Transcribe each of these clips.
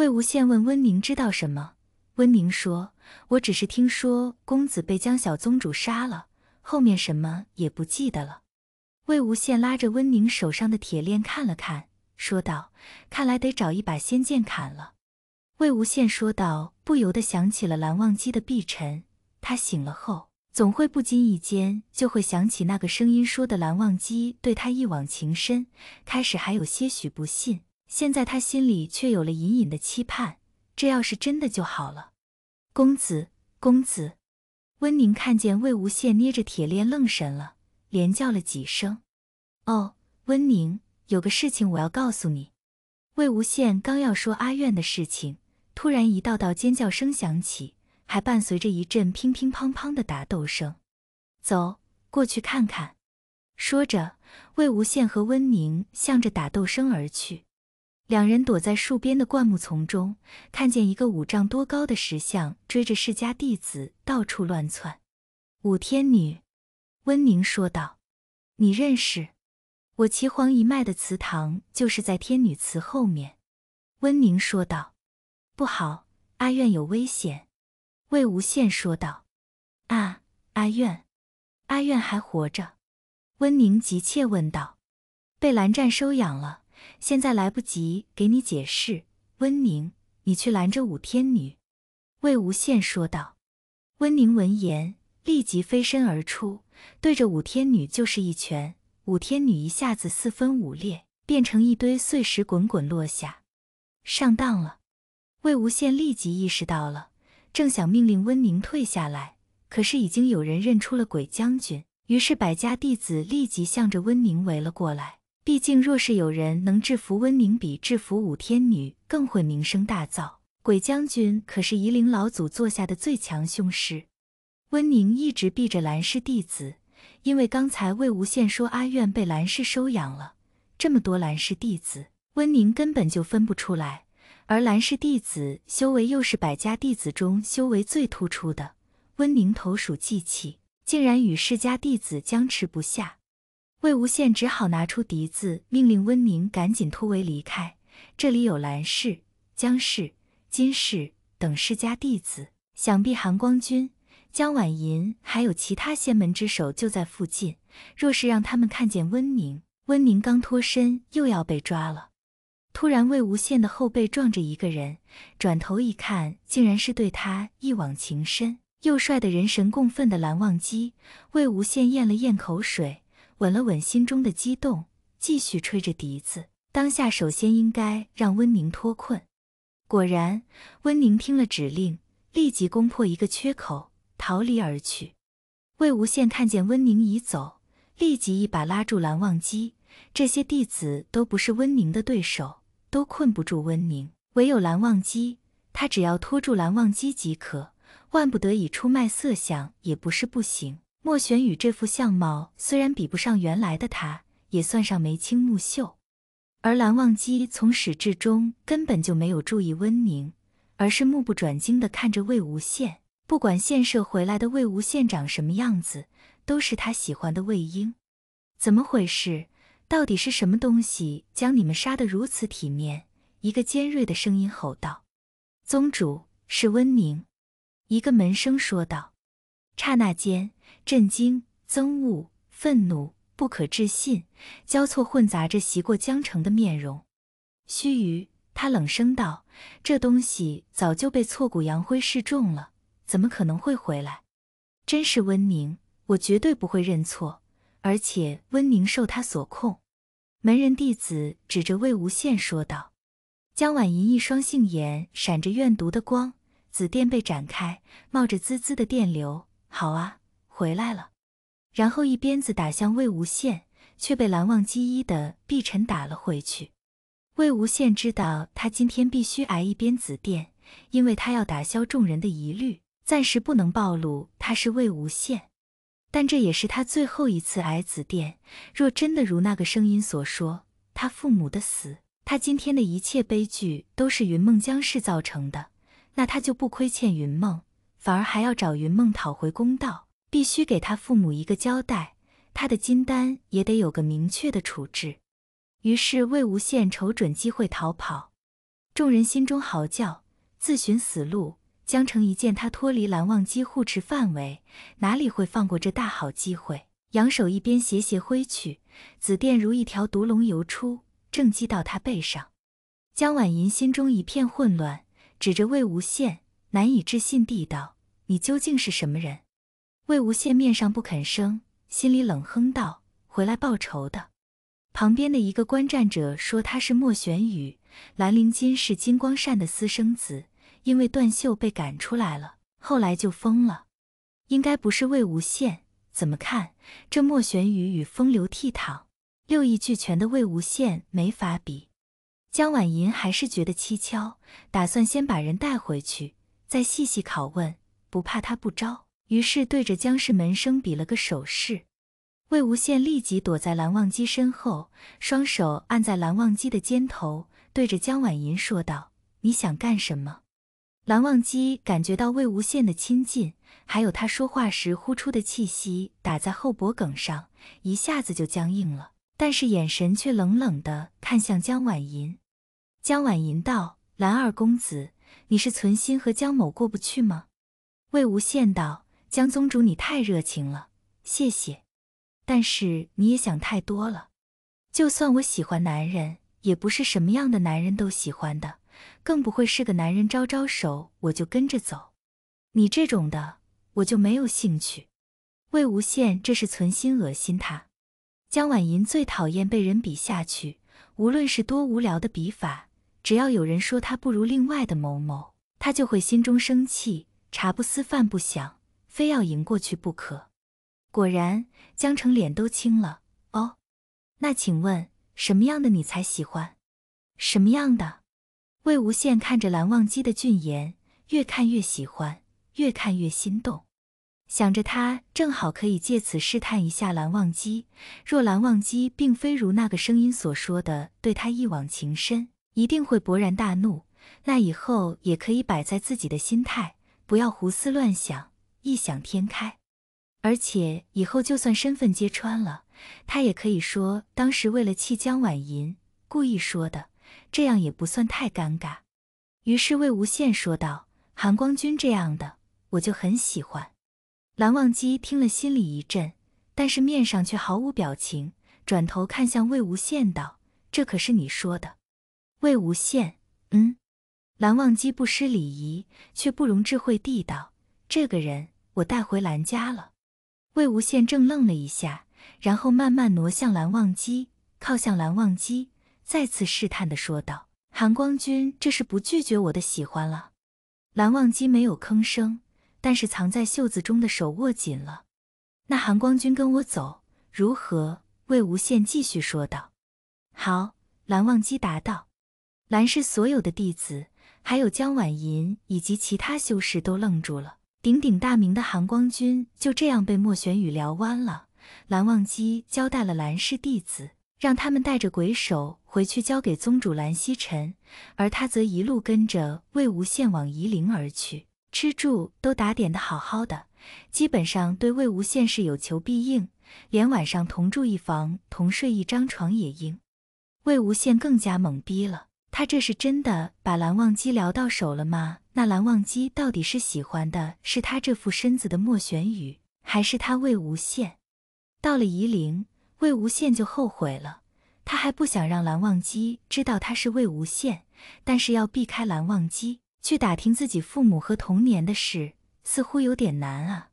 魏无羡问温宁知道什么？温宁说：“我只是听说公子被江小宗主杀了，后面什么也不记得了。”魏无羡拉着温宁手上的铁链看了看，说道：“看来得找一把仙剑砍了。”魏无羡说道，不由得想起了蓝忘机的碧晨。他醒了后，总会不经意间就会想起那个声音说的蓝忘机对他一往情深。开始还有些许不信。现在他心里却有了隐隐的期盼，这要是真的就好了。公子，公子，温宁看见魏无羡捏着铁链愣神了，连叫了几声。哦，温宁，有个事情我要告诉你。魏无羡刚要说阿苑的事情，突然一道道尖叫声响起，还伴随着一阵乒乒乓乓的打斗声。走，过去看看。说着，魏无羡和温宁向着打斗声而去。两人躲在树边的灌木丛中，看见一个五丈多高的石像追着世家弟子到处乱窜。五天女，温宁说道：“你认识？我岐黄一脉的祠堂就是在天女祠后面。”温宁说道：“不好，阿苑有危险。”魏无羡说道：“啊，阿苑，阿苑还活着？”温宁急切问道：“被蓝湛收养了。”现在来不及给你解释，温宁，你去拦着五天女。”魏无羡说道。温宁闻言，立即飞身而出，对着五天女就是一拳，五天女一下子四分五裂，变成一堆碎石滚滚落下。上当了！魏无羡立即意识到了，正想命令温宁退下来，可是已经有人认出了鬼将军，于是百家弟子立即向着温宁围了过来。毕竟，若是有人能制服温宁，比制服五天女更会名声大噪。鬼将军可是夷陵老祖坐下的最强凶师。温宁一直避着兰氏弟子，因为刚才魏无羡说阿苑被兰氏收养了。这么多兰氏弟子，温宁根本就分不出来。而兰氏弟子修为又是百家弟子中修为最突出的，温宁投鼠忌器，竟然与世家弟子僵持不下。魏无羡只好拿出笛子，命令温宁赶紧突围离开。这里有蓝氏、江氏、金氏等世家弟子，想必韩光君、江婉银还有其他仙门之首就在附近。若是让他们看见温宁，温宁刚脱身又要被抓了。突然，魏无羡的后背撞着一个人，转头一看，竟然是对他一往情深又帅的人神共愤的蓝忘机。魏无羡咽了咽口水。稳了稳心中的激动，继续吹着笛子。当下首先应该让温宁脱困。果然，温宁听了指令，立即攻破一个缺口，逃离而去。魏无羡看见温宁已走，立即一把拉住蓝忘机。这些弟子都不是温宁的对手，都困不住温宁。唯有蓝忘机，他只要拖住蓝忘机即可。万不得已出卖色相也不是不行。莫玄宇这副相貌虽然比不上原来的他，也算上眉清目秀。而蓝忘机从始至终根本就没有注意温宁，而是目不转睛的看着魏无羡。不管献射回来的魏无羡长什么样子，都是他喜欢的魏婴。怎么回事？到底是什么东西将你们杀得如此体面？一个尖锐的声音吼道。宗主是温宁，一个门生说道。刹那间。震惊、憎恶、愤怒、不可置信交错混杂着袭过江澄的面容。须臾，他冷声道：“这东西早就被挫骨扬灰示众了，怎么可能会回来？”真是温宁，我绝对不会认错。而且温宁受他所控。”门人弟子指着魏无羡说道。江婉莹一双杏眼闪着怨毒的光，紫电被展开，冒着滋滋的电流。好啊！回来了，然后一鞭子打向魏无羡，却被蓝忘机一的碧晨打了回去。魏无羡知道他今天必须挨一鞭子电，因为他要打消众人的疑虑，暂时不能暴露他是魏无羡。但这也是他最后一次挨子电。若真的如那个声音所说，他父母的死，他今天的一切悲剧都是云梦江氏造成的，那他就不亏欠云梦，反而还要找云梦讨回公道。必须给他父母一个交代，他的金丹也得有个明确的处置。于是，魏无羡瞅准机会逃跑，众人心中嚎叫，自寻死路。江澄一见他脱离蓝忘机护持范围，哪里会放过这大好机会？扬手一边斜斜挥去，紫电如一条毒龙游出，正击到他背上。江婉莹心中一片混乱，指着魏无羡，难以置信地道：“你究竟是什么人？”魏无羡面上不肯声，心里冷哼道：“回来报仇的。”旁边的一个观战者说：“他是莫玄羽，兰陵金是金光善的私生子，因为断袖被赶出来了，后来就疯了。应该不是魏无羡。怎么看这莫玄羽与风流倜傥、六艺俱全的魏无羡没法比。”江婉银还是觉得蹊跷，打算先把人带回去，再细细拷问，不怕他不招。于是对着姜氏门生比了个手势，魏无羡立即躲在蓝忘机身后，双手按在蓝忘机的肩头，对着江晚吟说道：“你想干什么？”蓝忘机感觉到魏无羡的亲近，还有他说话时呼出的气息打在后脖梗上，一下子就僵硬了，但是眼神却冷冷地看向江晚吟。江晚吟道：“蓝二公子，你是存心和江某过不去吗？”魏无羡道。江宗主，你太热情了，谢谢。但是你也想太多了。就算我喜欢男人，也不是什么样的男人都喜欢的，更不会是个男人招招手我就跟着走。你这种的我就没有兴趣。魏无羡这是存心恶心他。江婉银最讨厌被人比下去，无论是多无聊的比法，只要有人说他不如另外的某某，他就会心中生气，茶不思饭不想。非要赢过去不可，果然江澄脸都青了。哦，那请问什么样的你才喜欢？什么样的？魏无羡看着蓝忘机的俊颜，越看越喜欢，越看越心动。想着他正好可以借此试探一下蓝忘机，若蓝忘机并非如那个声音所说的对他一往情深，一定会勃然大怒。那以后也可以摆在自己的心态，不要胡思乱想。异想天开，而且以后就算身份揭穿了，他也可以说当时为了气江婉银故意说的，这样也不算太尴尬。于是魏无羡说道：“含光君这样的，我就很喜欢。”蓝忘机听了心里一震，但是面上却毫无表情，转头看向魏无羡道：“这可是你说的。”魏无羡，嗯。蓝忘机不失礼仪，却不容智慧地道。这个人我带回蓝家了。魏无羡正愣了一下，然后慢慢挪向蓝忘机，靠向蓝忘机，再次试探的说道：“韩光君，这是不拒绝我的喜欢了？”蓝忘机没有吭声，但是藏在袖子中的手握紧了。那韩光君跟我走，如何？魏无羡继续说道。“好。”蓝忘机答道。蓝氏所有的弟子，还有江婉银以及其他修士都愣住了。鼎鼎大名的含光君就这样被莫玄宇聊弯了。蓝忘机交代了蓝氏弟子，让他们带着鬼手回去交给宗主蓝曦臣，而他则一路跟着魏无羡往夷陵而去，吃住都打点的好好的，基本上对魏无羡是有求必应，连晚上同住一房、同睡一张床也应。魏无羡更加懵逼了。他这是真的把蓝忘机聊到手了吗？那蓝忘机到底是喜欢的是他这副身子的莫玄羽，还是他魏无羡？到了夷陵，魏无羡就后悔了。他还不想让蓝忘机知道他是魏无羡，但是要避开蓝忘机去打听自己父母和童年的事，似乎有点难啊。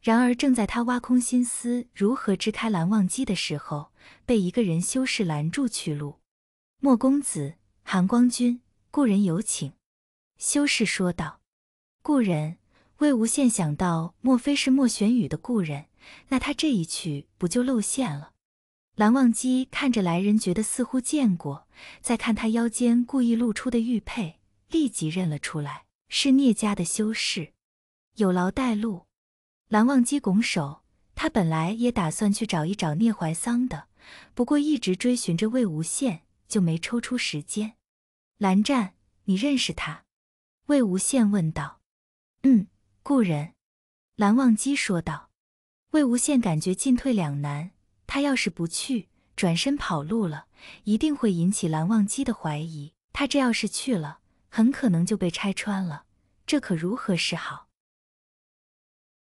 然而，正在他挖空心思如何支开蓝忘机的时候，被一个人修士拦住去路。莫公子。含光君，故人有请。”修士说道。“故人，魏无羡想到，莫非是莫玄羽的故人？那他这一去，不就露馅了？”蓝忘机看着来人，觉得似乎见过，再看他腰间故意露出的玉佩，立即认了出来，是聂家的修士。有劳带路。”蓝忘机拱手。他本来也打算去找一找聂怀桑的，不过一直追寻着魏无羡。就没抽出时间。蓝湛，你认识他？魏无羡问道。嗯，故人。蓝忘机说道。魏无羡感觉进退两难。他要是不去，转身跑路了，一定会引起蓝忘机的怀疑。他这要是去了，很可能就被拆穿了。这可如何是好？